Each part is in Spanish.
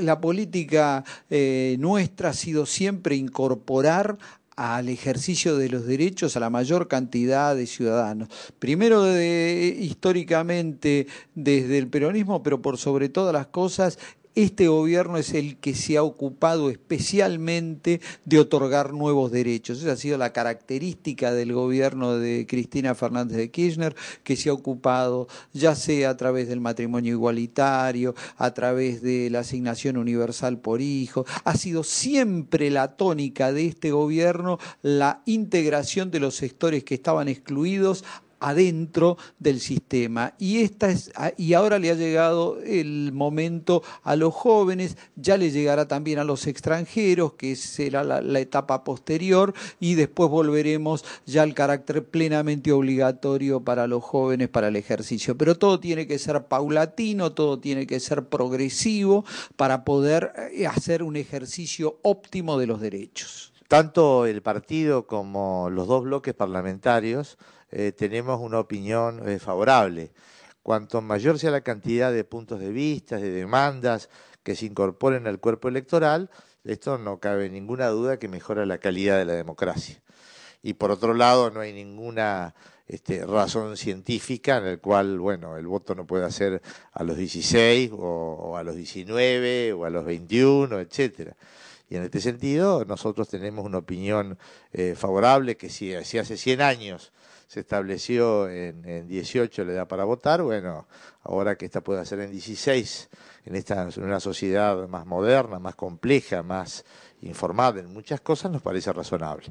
La política eh, nuestra ha sido siempre incorporar al ejercicio de los derechos a la mayor cantidad de ciudadanos. Primero históricamente desde el peronismo, pero por sobre todas las cosas este gobierno es el que se ha ocupado especialmente de otorgar nuevos derechos. Esa ha sido la característica del gobierno de Cristina Fernández de Kirchner, que se ha ocupado ya sea a través del matrimonio igualitario, a través de la asignación universal por hijo. Ha sido siempre la tónica de este gobierno la integración de los sectores que estaban excluidos adentro del sistema. Y, esta es, y ahora le ha llegado el momento a los jóvenes, ya le llegará también a los extranjeros, que será la etapa posterior, y después volveremos ya al carácter plenamente obligatorio para los jóvenes, para el ejercicio. Pero todo tiene que ser paulatino, todo tiene que ser progresivo para poder eh, hacer un ejercicio óptimo de los derechos tanto el partido como los dos bloques parlamentarios eh, tenemos una opinión eh, favorable. Cuanto mayor sea la cantidad de puntos de vista, de demandas que se incorporen al cuerpo electoral, esto no cabe ninguna duda que mejora la calidad de la democracia. Y por otro lado, no hay ninguna este, razón científica en la cual, bueno, el voto no pueda ser a los 16 o, a los 19 o a los 21, etcétera. Y en este sentido, nosotros tenemos una opinión eh, favorable que si, si hace 100 años se estableció en, 18 la edad para votar, bueno, ahora que esta puede ser en 16, en, esta, en una sociedad más moderna, más compleja, más informada en muchas cosas, nos parece razonable.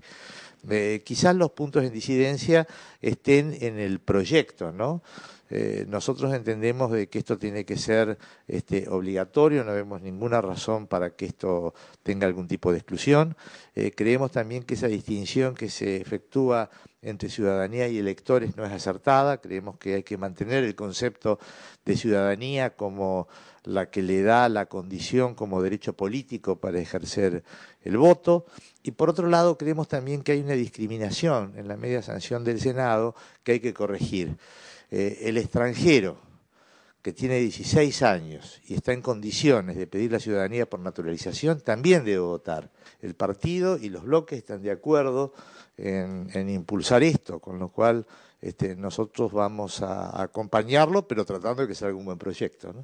Eh, quizás los puntos en disidencia estén en el proyecto, ¿no? Eh, nosotros entendemos de que esto tiene que ser este, obligatorio, no vemos ninguna razón para que esto tenga algún tipo de exclusión. Eh, creemos también que esa distinción que se efectúa entre ciudadanía y electores no es acertada. Creemos que hay que mantener el concepto de ciudadanía como la que le da la condición como derecho político para ejercer el voto. Y por otro lado, creemos también que hay una discriminación en la media sanción del Senado que hay que corregir. Eh, el extranjero, que tiene 16 años y está en condiciones de pedir la ciudadanía por naturalización, también debe votar. El partido y los bloques están de acuerdo en, impulsar esto, con lo cual este, nosotros vamos a acompañarlo, pero tratando de que sea un buen proyecto.